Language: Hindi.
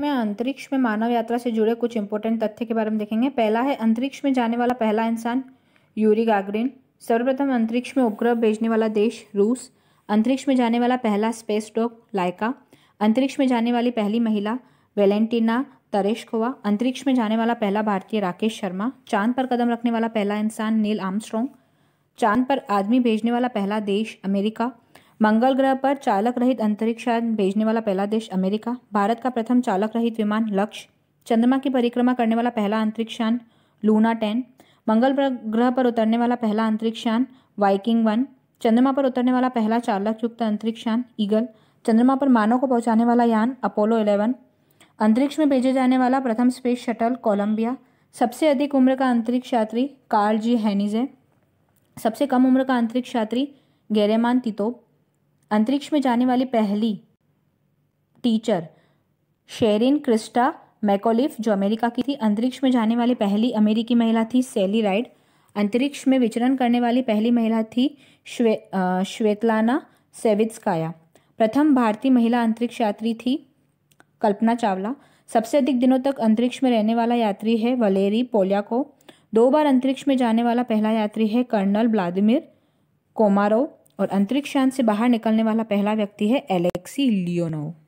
में अंतरिक्ष में मानव यात्रा से जुड़े कुछ इंपोर्टेंट तथ्य के बारे में देखेंगे पहला है अंतरिक्ष में जाने वाला पहला इंसान यूरी गागरिन सर्वप्रथम अंतरिक्ष में उपग्रह भेजने वाला देश रूस अंतरिक्ष में जाने वाला पहला स्पेस डॉग लाइका अंतरिक्ष में जाने वाली पहली महिला वेलेंटिना खोवा अंतरिक्ष में जाने वाला पहला भारतीय राकेश शर्मा चांद पर कदम रखने वाला पहला इंसान नील आर्मस्ट्रॉन्ग चांद पर आदमी भेजने वाला पहला देश अमेरिका मंगल ग्रह पर चालक रहित अंतरिक्षयान भेजने वाला पहला देश अमेरिका भारत का प्रथम चालक रहित विमान लक्ष्य चंद्रमा की परिक्रमा करने वाला पहला अंतरिक्षयान लूना टेन मंगल ग्रह पर उतरने वाला पहला अंतरिक्षयान वाइकिंग वन चंद्रमा पर उतरने वाला पहला चालक युक्त अंतरिक्षयान ईगल चंद्रमा पर मानव को पहुंचाने वाला यान अपोलो इलेवन अंतरिक्ष में भेजे जाने वाला प्रथम स्पेस शटल कोलंबिया सबसे अधिक उम्र का अंतरिक्ष यात्री कार्ल जी हैनीजे सबसे कम उम्र का अंतरिक्ष यात्री गैरेमान तितोब अंतरिक्ष में जाने वाली पहली टीचर शेरिन क्रिस्टा मैकोलिफ जो अमेरिका की थी अंतरिक्ष में जाने वाली पहली अमेरिकी महिला थी सैली राइड अंतरिक्ष में विचरण करने वाली पहली महिला थी श्वे श्वेतलाना सेवित्सकाया प्रथम भारतीय महिला अंतरिक्ष यात्री थी कल्पना चावला सबसे अधिक दिनों तक अंतरिक्ष में रहने वाला यात्री है वलेरी पोलियाको दो बार अंतरिक्ष में जाने वाला पहला यात्री है कर्नल व्लादिमिर कोमारो और अंतरिक्ष यान से बाहर निकलने वाला पहला व्यक्ति है एलेक्सी लियोनोव